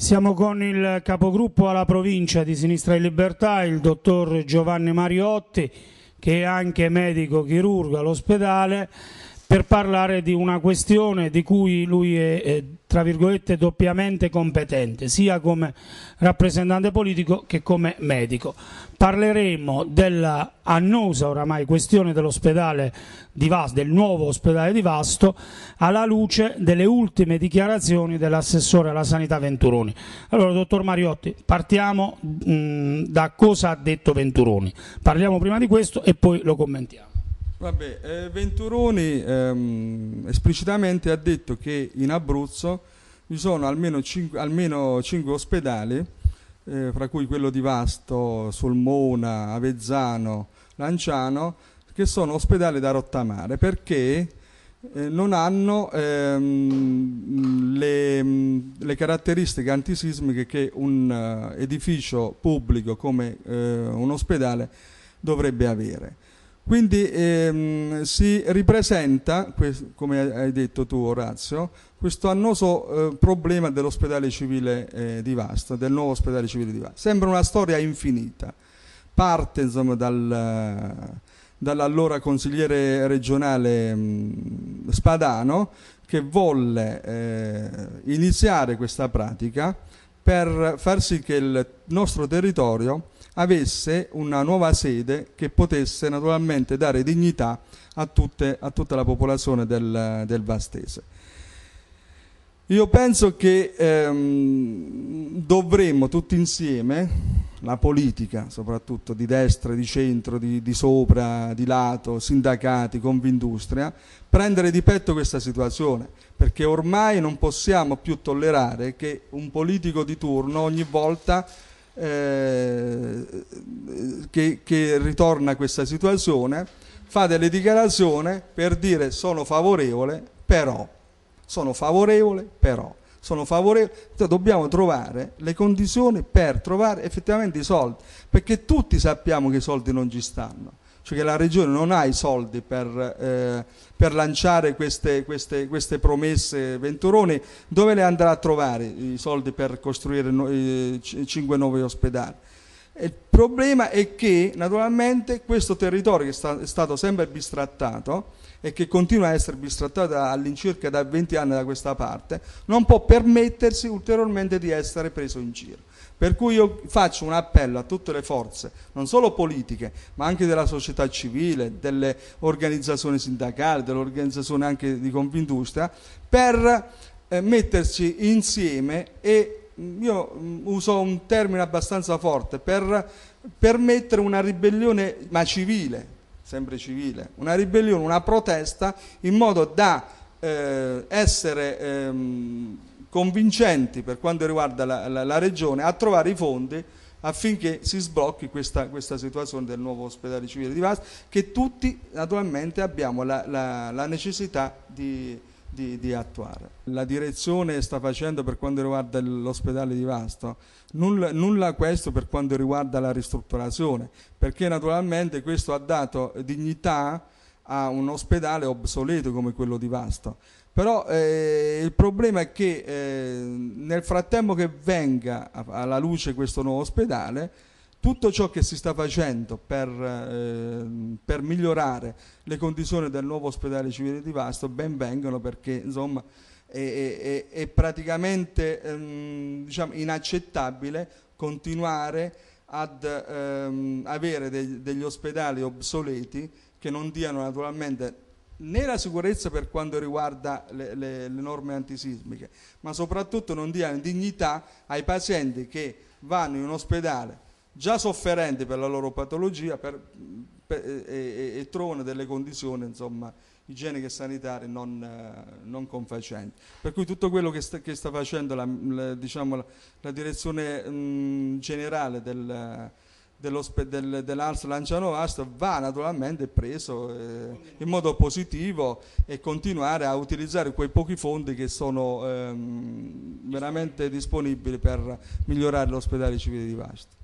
Siamo con il capogruppo alla provincia di Sinistra e Libertà, il dottor Giovanni Mariotti, che è anche medico chirurgo all'ospedale per parlare di una questione di cui lui è, è tra virgolette doppiamente competente, sia come rappresentante politico che come medico. Parleremo della annosa oramai questione dell'ospedale di Vasto, del nuovo ospedale di Vasto, alla luce delle ultime dichiarazioni dell'assessore alla sanità Venturoni. Allora, dottor Mariotti, partiamo mh, da cosa ha detto Venturoni. Parliamo prima di questo e poi lo commentiamo. Vabbè, eh, Venturoni ehm, esplicitamente ha detto che in Abruzzo ci sono almeno 5, ospedali, eh, fra cui quello di Vasto, Solmona, Avezzano, Lanciano, che sono ospedali da rottamare perché eh, non hanno ehm, le, le, caratteristiche antisismiche che un uh, edificio pubblico come uh, un ospedale dovrebbe avere. Quindi ehm, si ripresenta, come hai detto tu Orazio, questo annoso eh, problema dell'ospedale civile eh, di Vasto, del nuovo ospedale civile di Vasto. Sembra una storia infinita. Parte insomma, dal, dall'allora consigliere regionale mh, Spadano che volle eh, iniziare questa pratica per far sì che il nostro territorio avesse una nuova sede che potesse naturalmente dare dignità a, tutte, a tutta la popolazione del, del Vastese. Io penso che ehm, dovremmo tutti insieme la politica, soprattutto di destra, di centro, di, di sopra, di lato, sindacati, Confindustria, prendere di petto questa situazione, perché ormai non possiamo più tollerare che un politico di turno ogni volta eh, che, che ritorna a questa situazione fa delle dichiarazioni per dire sono favorevole, però, sono favorevole, però sono favorevoli, cioè dobbiamo trovare le condizioni per trovare effettivamente i soldi, perché tutti sappiamo che i soldi non ci stanno, cioè che la Regione non ha i soldi per, eh, per lanciare queste, queste, queste, promesse Venturoni, dove le andrà a trovare i soldi per costruire no, eh, 5 nuovi ospedali? Il problema è che naturalmente questo territorio che sta, è stato sempre bistrattato e che continua a essere bistrattato all'incirca da 20 anni da questa parte, non può permettersi ulteriormente di essere preso in giro. Per cui io faccio un appello a tutte le forze, non solo politiche, ma anche della società civile, delle organizzazioni sindacali, dell'organizzazione anche di Confindustria, per eh, mettersi insieme e Mm, io mm, uso un termine abbastanza forte, per permettere una ribellione, ma civile, sempre civile, una ribellione, una protesta in modo da eh, essere ehm, convincenti per quanto riguarda la, la, la, regione a trovare i fondi affinché si sblocchi questa, questa situazione del nuovo ospedale civile di Vasto che tutti naturalmente abbiamo la, la necessità di, di, di attuare. La direzione sta facendo per quanto riguarda l'ospedale di Vasto, nulla, nulla questo per quanto riguarda la ristrutturazione, perché naturalmente questo ha dato dignità a un ospedale obsoleto come quello di Vasto. Però eh, il problema è che eh, nel frattempo che venga alla luce questo nuovo ospedale, tutto ciò che si sta facendo per, eh, per, migliorare le condizioni del nuovo ospedale civile di Vasto ben vengano perché insomma è, è, è praticamente ehm, diciamo, inaccettabile continuare ad ehm, avere dei, degli ospedali obsoleti che non diano naturalmente né la sicurezza per quanto riguarda le, le, le norme antisismiche, ma soprattutto non diano dignità ai pazienti che vanno in un ospedale già sofferenti per la loro patologia per, per, e, e, trovano delle condizioni insomma, igieniche e sanitarie non, eh, non, confacenti. Per cui tutto quello che sta, che sta facendo la, la, diciamo, la, la direzione mh, generale del, del, dell'Ars Lanciano Ast va naturalmente preso eh, in modo positivo e continuare a utilizzare quei pochi fondi che sono ehm, veramente disponibili per migliorare l'ospedale civile di Vasto.